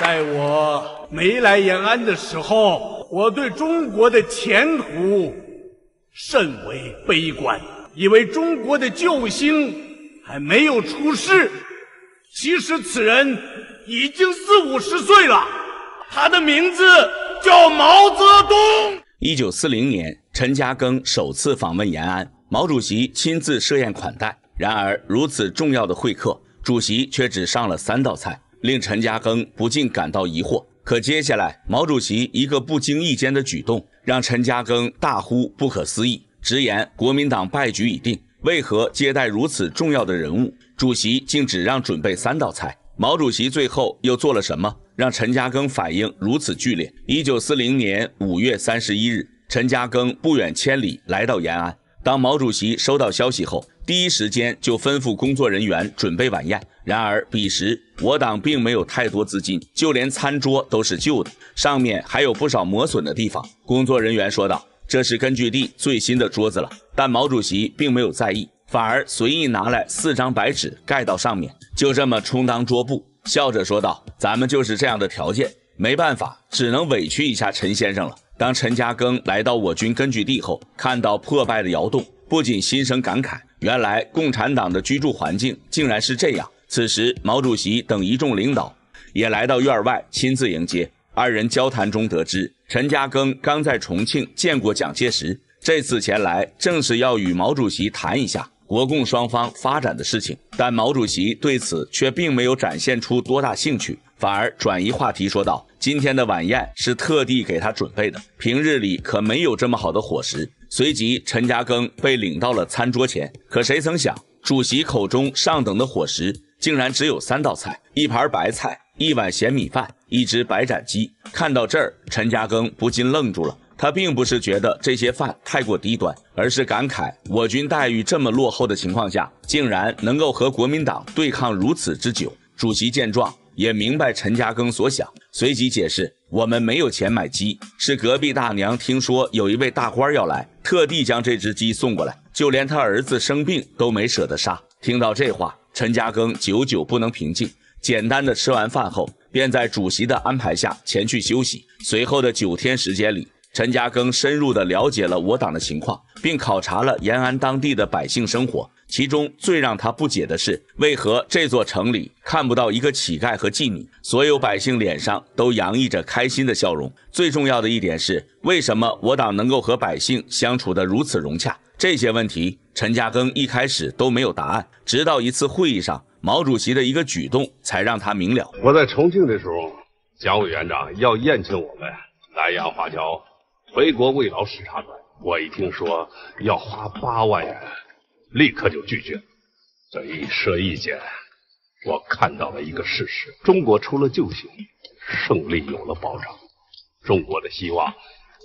在我没来延安的时候，我对中国的前途甚为悲观，以为中国的救星还没有出世。其实此人已经四五十岁了，他的名字叫毛泽东。一九四零年，陈嘉庚首次访问延安，毛主席亲自设宴款待。然而，如此重要的会客，主席却只上了三道菜。令陈嘉庚不禁感到疑惑。可接下来，毛主席一个不经意间的举动，让陈嘉庚大呼不可思议，直言国民党败局已定，为何接待如此重要的人物，主席竟只让准备三道菜？毛主席最后又做了什么，让陈嘉庚反应如此剧烈？一九四零年五月三十一日，陈嘉庚不远千里来到延安。当毛主席收到消息后，第一时间就吩咐工作人员准备晚宴。然而，彼时我党并没有太多资金，就连餐桌都是旧的，上面还有不少磨损的地方。工作人员说道：“这是根据地最新的桌子了。”但毛主席并没有在意，反而随意拿来四张白纸盖到上面，就这么充当桌布，笑着说道：“咱们就是这样的条件，没办法，只能委屈一下陈先生了。”当陈嘉庚来到我军根据地后，看到破败的窑洞，不仅心生感慨，原来共产党的居住环境竟然是这样。此时，毛主席等一众领导也来到院外，亲自迎接。二人交谈中得知，陈嘉庚刚在重庆见过蒋介石，这次前来正是要与毛主席谈一下国共双方发展的事情。但毛主席对此却并没有展现出多大兴趣，反而转移话题说道：“今天的晚宴是特地给他准备的，平日里可没有这么好的伙食。”随即，陈嘉庚被领到了餐桌前。可谁曾想，主席口中上等的伙食。竟然只有三道菜：一盘白菜，一碗咸米饭，一只白斩鸡。看到这儿，陈嘉庚不禁愣住了。他并不是觉得这些饭太过低端，而是感慨我军待遇这么落后的情况下，竟然能够和国民党对抗如此之久。主席见状，也明白陈嘉庚所想，随即解释：“我们没有钱买鸡，是隔壁大娘听说有一位大官要来，特地将这只鸡送过来，就连他儿子生病都没舍得杀。”听到这话。陈嘉庚久久不能平静。简单的吃完饭后，便在主席的安排下前去休息。随后的九天时间里，陈嘉庚深入地了解了我党的情况，并考察了延安当地的百姓生活。其中最让他不解的是，为何这座城里看不到一个乞丐和妓女，所有百姓脸上都洋溢着开心的笑容。最重要的一点是，为什么我党能够和百姓相处得如此融洽？这些问题。陈嘉庚一开始都没有答案，直到一次会议上，毛主席的一个举动才让他明了。我在重庆的时候，蒋委员长要宴请我们南洋华侨回国慰劳视察团，我一听说要花八万元，立刻就拒绝这一说一见，我看到了一个事实：中国出了救星，胜利有了保障，中国的希望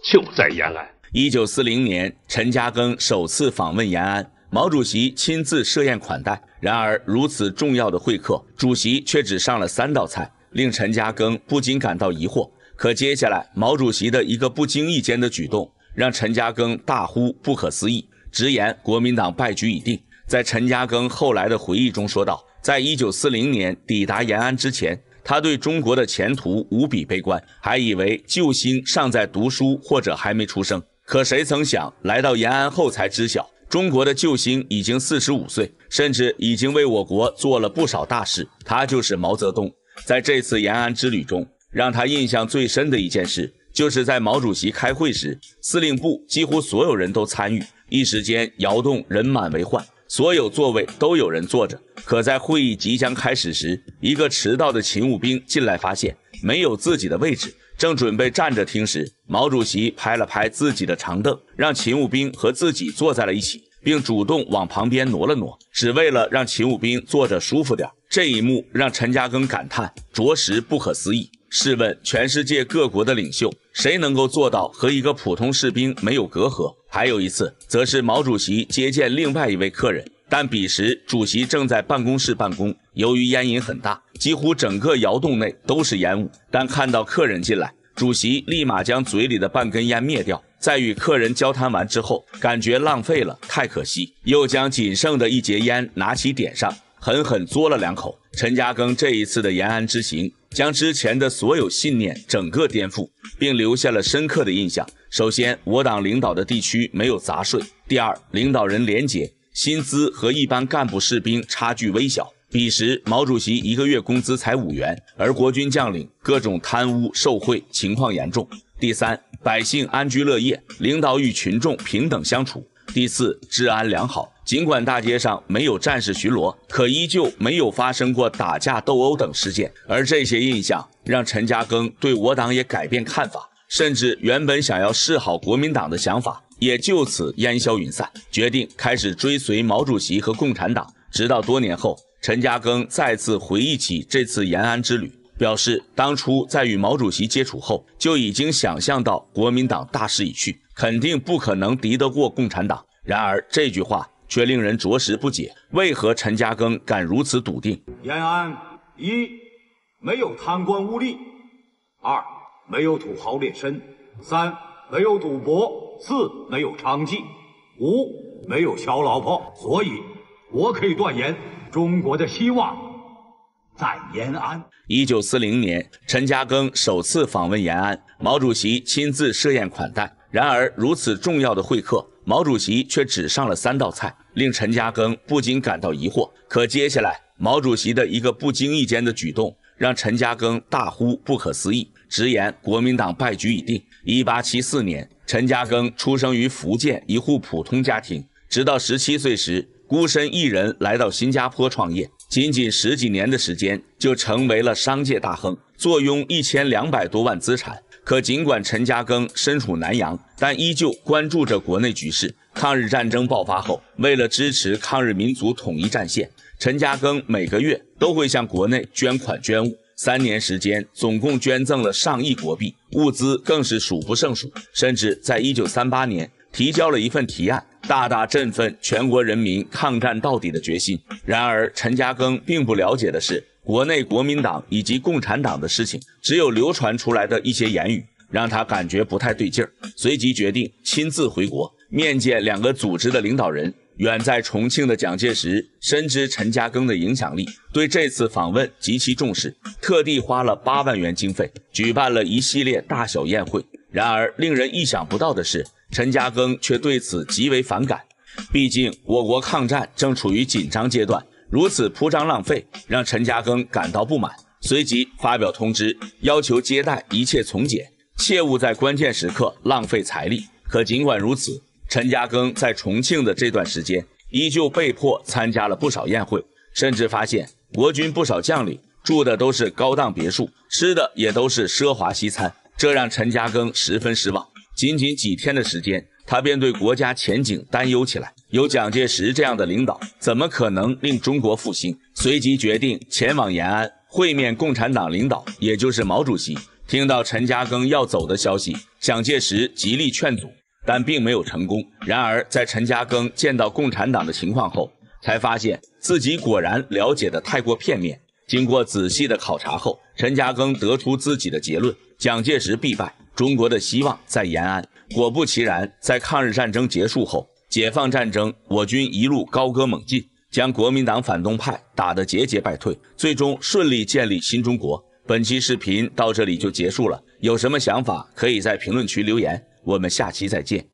就在延安。一九四零年，陈嘉庚首次访问延安，毛主席亲自设宴款待。然而，如此重要的会客，主席却只上了三道菜，令陈嘉庚不禁感到疑惑。可接下来，毛主席的一个不经意间的举动，让陈嘉庚大呼不可思议，直言国民党败局已定。在陈嘉庚后来的回忆中说道，在一九四零年抵达延安之前，他对中国的前途无比悲观，还以为救星尚在读书或者还没出生。可谁曾想，来到延安后才知晓，中国的救星已经四十五岁，甚至已经为我国做了不少大事。他就是毛泽东。在这次延安之旅中，让他印象最深的一件事，就是在毛主席开会时，司令部几乎所有人都参与，一时间窑洞人满为患，所有座位都有人坐着。可在会议即将开始时，一个迟到的勤务兵进来，发现没有自己的位置。正准备站着听时，毛主席拍了拍自己的长凳，让勤务兵和自己坐在了一起，并主动往旁边挪了挪，只为了让勤务兵坐着舒服点。这一幕让陈嘉庚感叹，着实不可思议。试问全世界各国的领袖，谁能够做到和一个普通士兵没有隔阂？还有一次，则是毛主席接见另外一位客人，但彼时主席正在办公室办公，由于烟瘾很大。几乎整个窑洞内都是烟雾，但看到客人进来，主席立马将嘴里的半根烟灭掉。在与客人交谈完之后，感觉浪费了，太可惜，又将仅剩的一截烟拿起点上，狠狠嘬了两口。陈嘉庚这一次的延安之行，将之前的所有信念整个颠覆，并留下了深刻的印象。首先，我党领导的地区没有杂税；第二，领导人廉洁，薪资和一般干部士兵差距微小。彼时，毛主席一个月工资才五元，而国军将领各种贪污受贿情况严重。第三，百姓安居乐业，领导与群众平等相处。第四，治安良好。尽管大街上没有战士巡逻，可依旧没有发生过打架斗殴等事件。而这些印象让陈嘉庚对我党也改变看法，甚至原本想要示好国民党的想法也就此烟消云散，决定开始追随毛主席和共产党，直到多年后。陈嘉庚再次回忆起这次延安之旅，表示当初在与毛主席接触后，就已经想象到国民党大势已去，肯定不可能敌得过共产党。然而这句话却令人着实不解，为何陈嘉庚敢如此笃定？延安一没有贪官污吏，二没有土豪劣绅，三没有赌博，四没有娼妓，五没有小老婆，所以。我可以断言，中国的希望在延安。一九四零年，陈嘉庚首次访问延安，毛主席亲自设宴款待。然而，如此重要的会客，毛主席却只上了三道菜，令陈嘉庚不禁感到疑惑。可接下来，毛主席的一个不经意间的举动，让陈嘉庚大呼不可思议，直言国民党败局已定。一八七四年，陈嘉庚出生于福建一户普通家庭，直到十七岁时。孤身一人来到新加坡创业，仅仅十几年的时间就成为了商界大亨，坐拥一千两百多万资产。可尽管陈嘉庚身处南洋，但依旧关注着国内局势。抗日战争爆发后，为了支持抗日民族统一战线，陈嘉庚每个月都会向国内捐款捐物，三年时间总共捐赠了上亿国币，物资更是数不胜数，甚至在一九三八年。提交了一份提案，大大振奋全国人民抗战到底的决心。然而，陈嘉庚并不了解的是，国内国民党以及共产党的事情，只有流传出来的一些言语，让他感觉不太对劲儿。随即决定亲自回国面见两个组织的领导人。远在重庆的蒋介石深知陈嘉庚的影响力，对这次访问极其重视，特地花了八万元经费，举办了一系列大小宴会。然而，令人意想不到的是。陈嘉庚却对此极为反感，毕竟我国抗战正处于紧张阶段，如此铺张浪费，让陈嘉庚感到不满。随即发表通知，要求接待一切从简，切勿在关键时刻浪费财力。可尽管如此，陈嘉庚在重庆的这段时间，依旧被迫参加了不少宴会，甚至发现国军不少将领住的都是高档别墅，吃的也都是奢华西餐，这让陈嘉庚十分失望。仅仅几天的时间，他便对国家前景担忧起来。有蒋介石这样的领导，怎么可能令中国复兴？随即决定前往延安会面共产党领导，也就是毛主席。听到陈嘉庚要走的消息，蒋介石极力劝阻，但并没有成功。然而，在陈嘉庚见到共产党的情况后，才发现自己果然了解的太过片面。经过仔细的考察后，陈嘉庚得出自己的结论：蒋介石必败。中国的希望在延安。果不其然，在抗日战争结束后，解放战争，我军一路高歌猛进，将国民党反动派打得节节败退，最终顺利建立新中国。本期视频到这里就结束了，有什么想法可以在评论区留言，我们下期再见。